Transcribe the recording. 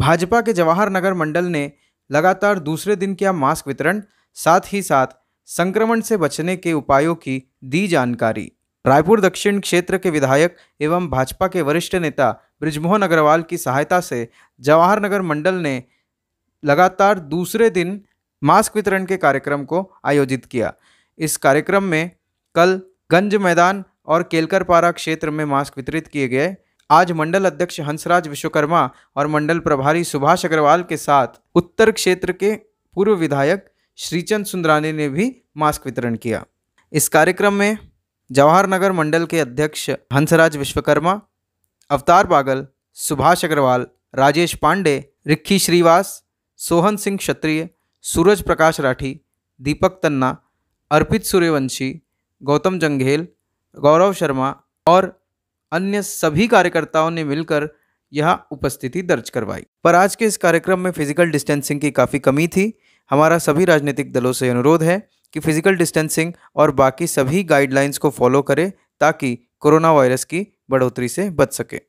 भाजपा के जवाहर नगर मंडल ने लगातार दूसरे दिन किया मास्क वितरण साथ ही साथ संक्रमण से बचने के उपायों की दी जानकारी रायपुर दक्षिण क्षेत्र के विधायक एवं भाजपा के वरिष्ठ नेता ब्रिजमोहन अग्रवाल की सहायता से जवाहर नगर मंडल ने लगातार दूसरे दिन मास्क वितरण के कार्यक्रम को आयोजित किया इस कार्यक्रम में कल गंज मैदान और केलकरपारा क्षेत्र में मास्क वितरित किए गए आज मंडल अध्यक्ष हंसराज विश्वकर्मा और मंडल प्रभारी सुभाष अग्रवाल के साथ उत्तर क्षेत्र के पूर्व विधायक श्रीचंद सुंदरानी ने भी मास्क वितरण किया इस कार्यक्रम में जवाहर नगर मंडल के अध्यक्ष हंसराज विश्वकर्मा अवतार बागल सुभाष अग्रवाल राजेश पांडे रिक्की श्रीवास सोहन सिंह क्षत्रिय सूरज प्रकाश राठी दीपक तन्ना अर्पित सूर्यवंशी गौतम जंघेल गौरव शर्मा और अन्य सभी कार्यकर्ताओं ने मिलकर यह उपस्थिति दर्ज करवाई पर आज के इस कार्यक्रम में फिजिकल डिस्टेंसिंग की काफ़ी कमी थी हमारा सभी राजनीतिक दलों से अनुरोध है कि फिजिकल डिस्टेंसिंग और बाकी सभी गाइडलाइंस को फॉलो करें ताकि कोरोना वायरस की बढ़ोतरी से बच सके